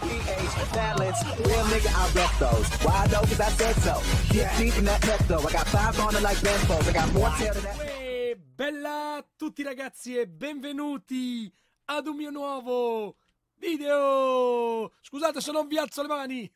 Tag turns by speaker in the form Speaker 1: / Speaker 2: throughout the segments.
Speaker 1: pH, real nigga, I rep those. Why though? Cause I said so. Get deep in that net though. I got five on it like Benfo's. I got more tail than that. bella a tutti ragazzi e benvenuti ad un mio nuovo video. Scusate se non vi alzo le mani.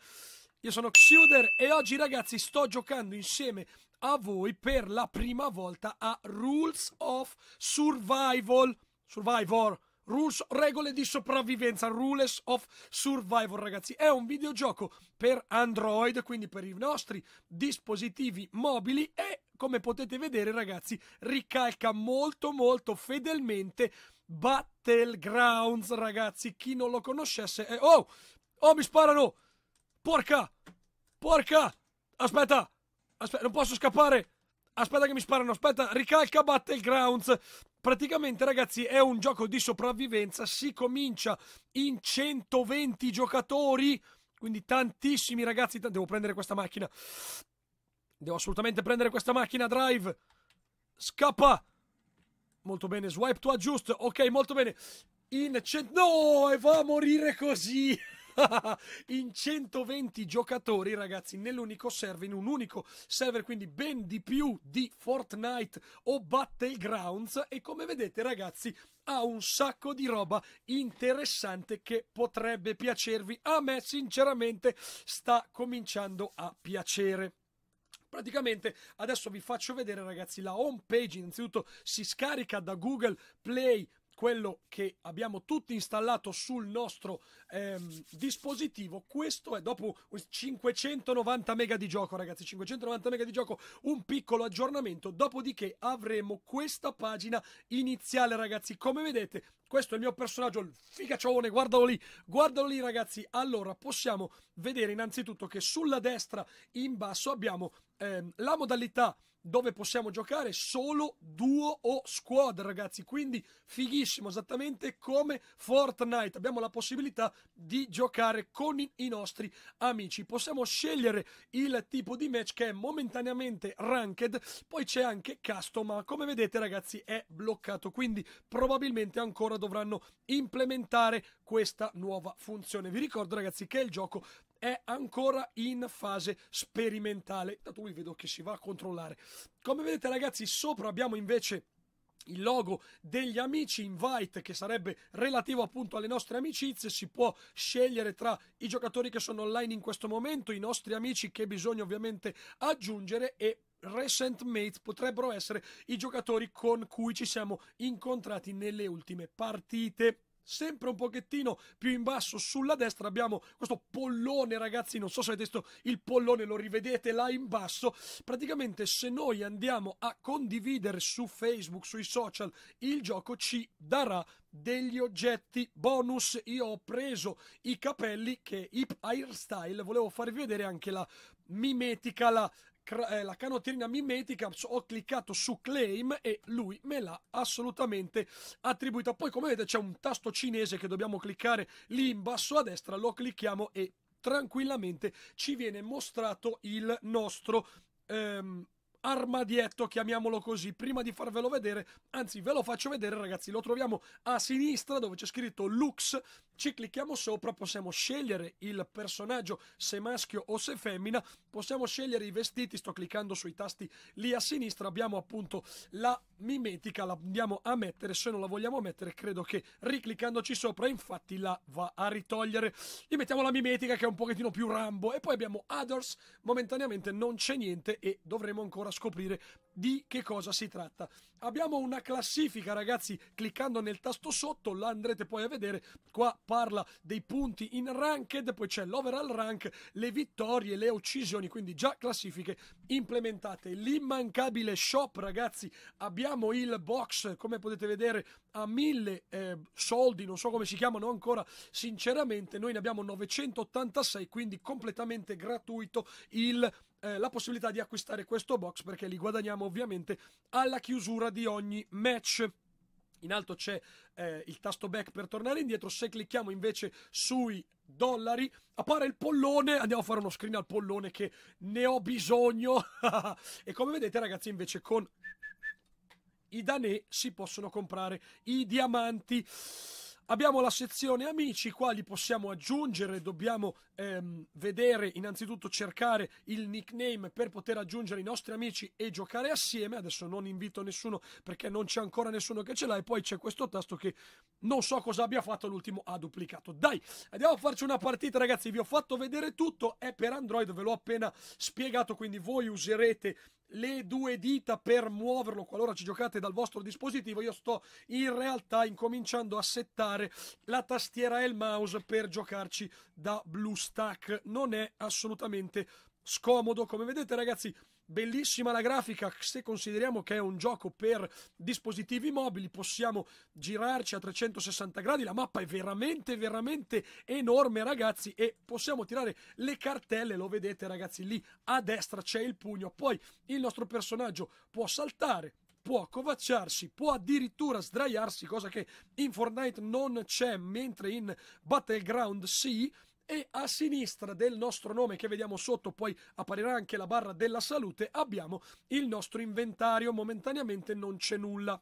Speaker 1: Io sono Xuder e oggi ragazzi sto giocando insieme a voi per la prima volta a Rules of Survival. Survivor Rules, regole di sopravvivenza, Rules of Survival, ragazzi. È un videogioco per Android, quindi per i nostri dispositivi mobili e come potete vedere, ragazzi, ricalca molto molto fedelmente Battlegrounds, ragazzi. Chi non lo conoscesse è... Eh, oh! Oh, mi sparano! Porca! Porca! Aspetta! Aspetta, non posso scappare! Aspetta che mi sparano, aspetta, ricalca Battlegrounds praticamente ragazzi è un gioco di sopravvivenza, si comincia in 120 giocatori, quindi tantissimi ragazzi, devo prendere questa macchina, devo assolutamente prendere questa macchina, drive, scappa, molto bene, swipe to adjust, ok molto bene, in 100, no e va a morire così! in 120 giocatori, ragazzi, nell'unico server, in un unico server, quindi ben di più di Fortnite o Battlegrounds. E come vedete, ragazzi, ha un sacco di roba interessante che potrebbe piacervi. A me, sinceramente, sta cominciando a piacere praticamente adesso vi faccio vedere ragazzi la home page innanzitutto si scarica da google play quello che abbiamo tutti installato sul nostro ehm, dispositivo. Questo è dopo 590 mega di gioco, ragazzi, 590 mega di gioco, un piccolo aggiornamento, dopodiché avremo questa pagina iniziale, ragazzi. Come vedete, questo è il mio personaggio, il figaccione, guardalo lì, guardalo lì, ragazzi. Allora, possiamo vedere innanzitutto che sulla destra in basso abbiamo ehm, la modalità dove possiamo giocare solo duo o squad, ragazzi. Quindi fighissimo, esattamente come Fortnite. Abbiamo la possibilità di giocare con i nostri amici. Possiamo scegliere il tipo di match che è momentaneamente ranked, poi c'è anche custom, ma come vedete, ragazzi, è bloccato, quindi probabilmente ancora dovranno implementare questa nuova funzione. Vi ricordo, ragazzi, che il gioco è ancora in fase sperimentale. Dato lui vedo che si va a controllare. Come vedete ragazzi, sopra abbiamo invece il logo degli amici invite che sarebbe relativo appunto alle nostre amicizie si può scegliere tra i giocatori che sono online in questo momento i nostri amici che bisogna ovviamente aggiungere e recent mates potrebbero essere i giocatori con cui ci siamo incontrati nelle ultime partite sempre un pochettino più in basso sulla destra abbiamo questo pollone ragazzi non so se avete visto il pollone lo rivedete là in basso praticamente se noi andiamo a condividere su facebook sui social il gioco ci darà degli oggetti bonus io ho preso i capelli che hip hairstyle volevo farvi vedere anche la mimetica la eh, la canotierina mimetica, ho cliccato su claim e lui me l'ha assolutamente attribuita. Poi come vedete c'è un tasto cinese che dobbiamo cliccare lì in basso a destra, lo clicchiamo e tranquillamente ci viene mostrato il nostro... Ehm, armadietto, chiamiamolo così, prima di farvelo vedere, anzi ve lo faccio vedere ragazzi, lo troviamo a sinistra dove c'è scritto Lux ci clicchiamo sopra, possiamo scegliere il personaggio se maschio o se femmina, possiamo scegliere i vestiti, sto cliccando sui tasti lì a sinistra, abbiamo appunto la mimetica, la andiamo a mettere, se non la vogliamo mettere credo che ricliccandoci sopra infatti la va a ritogliere. Gli mettiamo la mimetica che è un pochettino più Rambo e poi abbiamo Others, momentaneamente non c'è niente e dovremo ancora scoprire di che cosa si tratta. Abbiamo una classifica, ragazzi, cliccando nel tasto sotto, la andrete poi a vedere. Qua parla dei punti in ranked, poi c'è l'overall rank, le vittorie, le uccisioni, quindi già classifiche implementate. L'immancabile shop, ragazzi, abbiamo il box, come potete vedere, a mille eh, soldi, non so come si chiamano ancora, sinceramente, noi ne abbiamo 986, quindi completamente gratuito il eh, la possibilità di acquistare questo box perché li guadagniamo ovviamente alla chiusura di ogni match. In alto c'è eh, il tasto back per tornare indietro. Se clicchiamo invece sui dollari appare il pollone. Andiamo a fare uno screen al pollone che ne ho bisogno. e come vedete, ragazzi, invece con i danè si possono comprare i diamanti. Abbiamo la sezione amici, qua li possiamo aggiungere, dobbiamo ehm, vedere, innanzitutto cercare il nickname per poter aggiungere i nostri amici e giocare assieme. Adesso non invito nessuno perché non c'è ancora nessuno che ce l'ha. E poi c'è questo tasto che non so cosa abbia fatto, l'ultimo ha duplicato. Dai, andiamo a farci una partita, ragazzi. Vi ho fatto vedere tutto. È per Android, ve l'ho appena spiegato. Quindi voi userete le due dita per muoverlo qualora ci giocate dal vostro dispositivo. Io sto in realtà incominciando a settare la tastiera e il mouse per giocarci da BlueStacks stack non è assolutamente scomodo. Come vedete, ragazzi, bellissima la grafica. Se consideriamo che è un gioco per dispositivi mobili, possiamo girarci a 360 gradi. La mappa è veramente, veramente enorme, ragazzi. E possiamo tirare le cartelle. Lo vedete, ragazzi, lì a destra c'è il pugno. Poi il nostro personaggio può saltare, può covacciarsi, può addirittura sdraiarsi, cosa che in Fortnite non c'è, mentre in Battleground sì e a sinistra del nostro nome che vediamo sotto poi apparirà anche la barra della salute abbiamo il nostro inventario momentaneamente non c'è nulla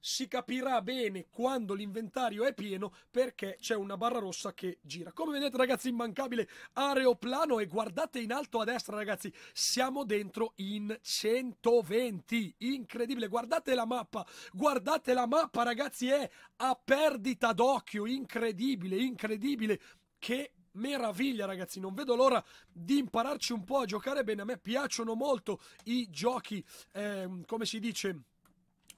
Speaker 1: si capirà bene quando l'inventario è pieno perché c'è una barra rossa che gira. Come vedete ragazzi, immancabile aeroplano e guardate in alto a destra ragazzi, siamo dentro in 120, incredibile, guardate la mappa, guardate la mappa ragazzi, è a perdita d'occhio, incredibile, incredibile, che meraviglia, ragazzi! Non vedo l'ora di impararci un po' a giocare bene. A me piacciono molto i giochi, eh, come si dice.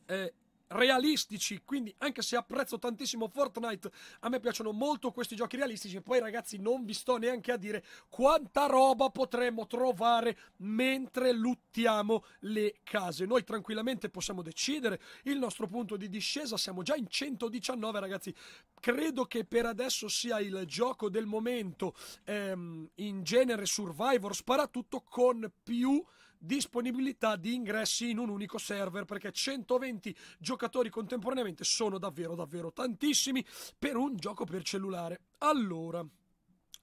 Speaker 1: Eh, realistici, quindi anche se apprezzo tantissimo Fortnite, a me piacciono molto questi giochi realistici. Poi ragazzi, non vi sto neanche a dire quanta roba potremmo trovare mentre luttiamo le case. Noi tranquillamente possiamo decidere il nostro punto di discesa, siamo già in 119 ragazzi. Credo che per adesso sia il gioco del momento ehm, in genere survivor sparatutto con più disponibilità di ingressi in un unico server perché 120 giocatori contemporaneamente sono davvero davvero tantissimi per un gioco per cellulare. Allora,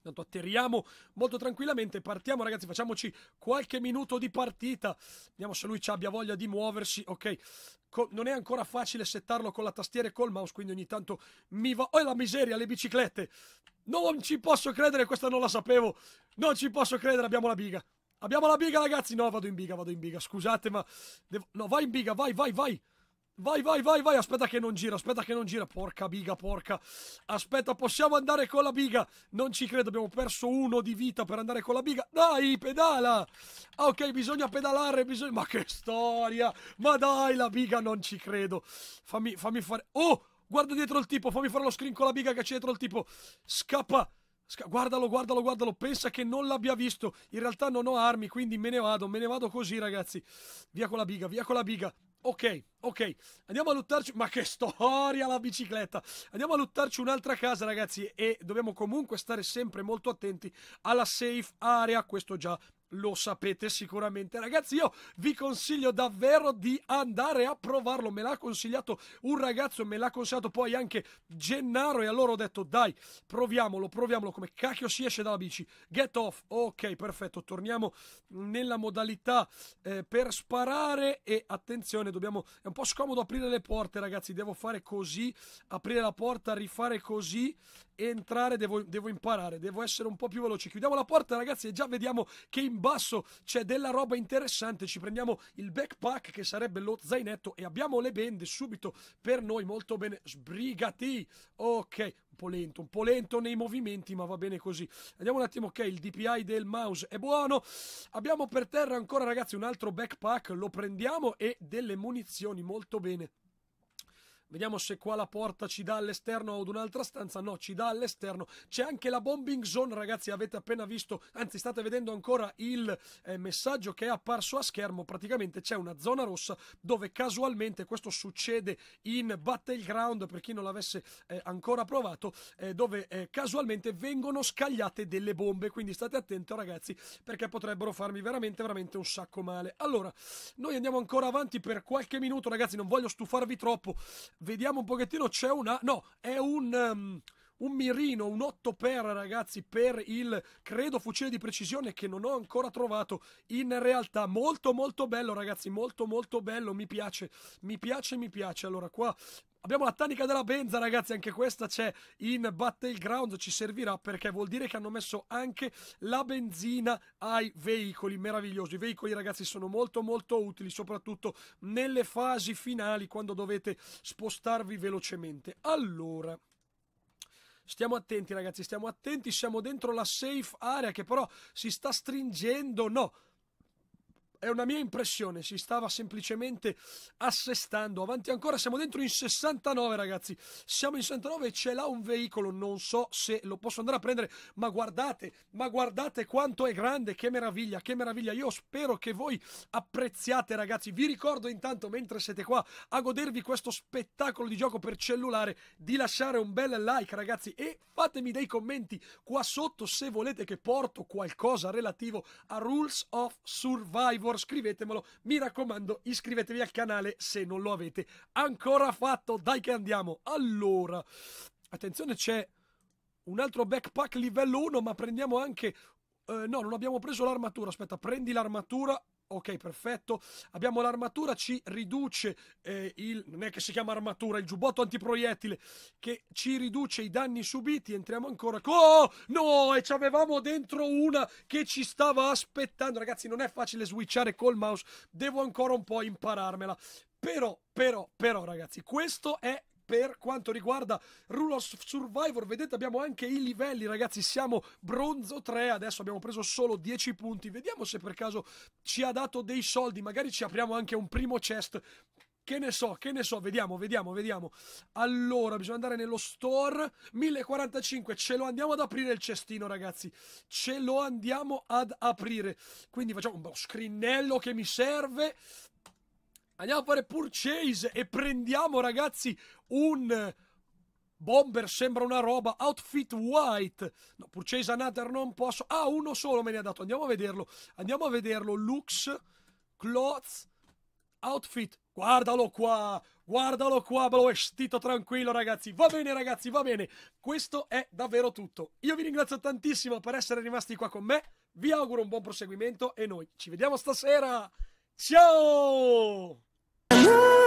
Speaker 1: Tanto atterriamo molto tranquillamente, partiamo ragazzi, facciamoci qualche minuto di partita. Vediamo se lui abbia voglia di muoversi, ok. non è ancora facile settarlo con la tastiera e col mouse, quindi ogni tanto mi va... Oh la miseria, le biciclette! Non ci posso credere, questa non la sapevo! Non ci posso credere, abbiamo la biga! Abbiamo la biga, ragazzi. No, vado in biga, vado in biga. Scusate, ma... Devo... No, vai in biga, vai, vai, vai. Vai, vai, vai, vai. Aspetta che non gira, aspetta che non gira. Porca biga, porca. Aspetta, possiamo andare con la biga. Non ci credo, abbiamo perso uno di vita per andare con la biga. Dai, pedala. Ah, ok, bisogna pedalare, bisogna... Ma che storia. Ma dai, la biga, non ci credo. Fammi, fammi fare... Oh, guarda dietro il tipo, fammi fare lo screen con la biga che c'è dietro il tipo. Scappa. Guardalo, guardalo, guardalo. Pensa che non l'abbia visto. In realtà non ho armi, quindi me ne vado. Me ne vado così, ragazzi. Via con la biga, via con la biga. Ok, ok, andiamo a luttarci. Ma che storia la bicicletta! Andiamo a luttarci un'altra casa, ragazzi. E dobbiamo comunque stare sempre molto attenti alla safe area. Questo già lo sapete sicuramente ragazzi io vi consiglio davvero di andare a provarlo me l'ha consigliato un ragazzo me l'ha consigliato poi anche Gennaro e allora ho detto dai proviamolo proviamolo come cacchio si esce dalla bici get off ok perfetto torniamo nella modalità eh, per sparare e attenzione dobbiamo è un po' scomodo aprire le porte ragazzi devo fare così aprire la porta rifare così entrare devo, devo imparare devo essere un po' più veloce chiudiamo la porta ragazzi e già vediamo che in basso c'è della roba interessante. Ci prendiamo il backpack che sarebbe lo zainetto e abbiamo le bende subito per noi. Molto bene, sbrigati. Ok, un po' lento, un po' lento nei movimenti, ma va bene così. Vediamo un attimo, ok, il DPI del mouse è buono. Abbiamo per terra ancora, ragazzi, un altro backpack, lo prendiamo e delle munizioni, molto bene. Vediamo se qua la porta ci dà all'esterno o ad un'altra stanza. No, ci dà all'esterno. C'è anche la bombing zone, ragazzi. Avete appena visto, anzi, state vedendo ancora il eh, messaggio che è apparso a schermo. Praticamente c'è una zona rossa dove casualmente questo succede in Battleground per chi non l'avesse eh, ancora provato. Eh, dove eh, casualmente vengono scagliate delle bombe. Quindi state attenti, ragazzi, perché potrebbero farmi veramente, veramente un sacco male. Allora, noi andiamo ancora avanti per qualche minuto, ragazzi. Non voglio stufarvi troppo vediamo un pochettino, c'è una... No, è un... Um, un mirino, un 8 per ragazzi per il credo fucile di precisione che non ho ancora trovato in realtà molto molto bello ragazzi molto molto bello mi piace mi piace mi piace allora qua Abbiamo la tanica della Benza, ragazzi, anche questa c'è in Battleground, ci servirà perché vuol dire che hanno messo anche la benzina ai veicoli, meraviglioso. I veicoli, ragazzi, sono molto molto utili, soprattutto nelle fasi finali, quando dovete spostarvi velocemente. Allora... Stiamo attenti, ragazzi, stiamo attenti. Siamo dentro la safe area che però si sta stringendo. No, è una mia impressione, si stava semplicemente assestando. Avanti ancora, siamo dentro in 69 ragazzi, siamo in 69 e ce l'ha un veicolo, non so se lo posso andare a prendere, ma guardate, ma guardate quanto è grande, che meraviglia, che meraviglia. Io spero che voi apprezziate ragazzi, vi ricordo intanto mentre siete qua a godervi questo spettacolo di gioco per cellulare di lasciare un bel like ragazzi e fatemi dei commenti qua sotto se volete che porto qualcosa relativo a Rules of Survivor Store, scrivetemelo. Mi raccomando, iscrivetevi al canale se non lo avete ancora fatto. Dai che andiamo. Allora, attenzione, c'è un altro backpack livello 1, ma prendiamo anche... Eh, no, non abbiamo preso l'armatura. Aspetta, prendi l'armatura Ok, perfetto. Abbiamo l'armatura, ci riduce eh, il... non è che si chiama armatura, il giubbotto antiproiettile, che ci riduce i danni subiti. Entriamo ancora... Oh, no! E ci avevamo dentro una che ci stava aspettando. Ragazzi, non è facile switchare col mouse. Devo ancora un po' impararmela. Però, però, però, ragazzi, questo è per quanto riguarda Rule of Survivor. Vedete, abbiamo anche i livelli, ragazzi. Siamo bronzo 3, adesso abbiamo preso solo 10 punti. Vediamo se per caso ci ha dato dei soldi. Magari ci apriamo anche un primo chest. Che ne so, che ne so, vediamo, vediamo, vediamo. Allora, bisogna andare nello store. 1045, ce lo andiamo ad aprire il cestino, ragazzi. Ce lo andiamo ad aprire. Quindi facciamo un po' scrinnello che mi serve. Andiamo a fare purchase e prendiamo, ragazzi, un... Bomber sembra una roba, outfit white, no, purchase another non posso, ah uno solo me ne ha dato, andiamo a vederlo, andiamo a vederlo, looks, clothes, outfit, guardalo qua, guardalo qua, me l'ho vestito tranquillo ragazzi, va bene ragazzi, va bene, questo è davvero tutto, io vi ringrazio tantissimo per essere rimasti qua con me, vi auguro un buon proseguimento e noi ci vediamo stasera, ciao! you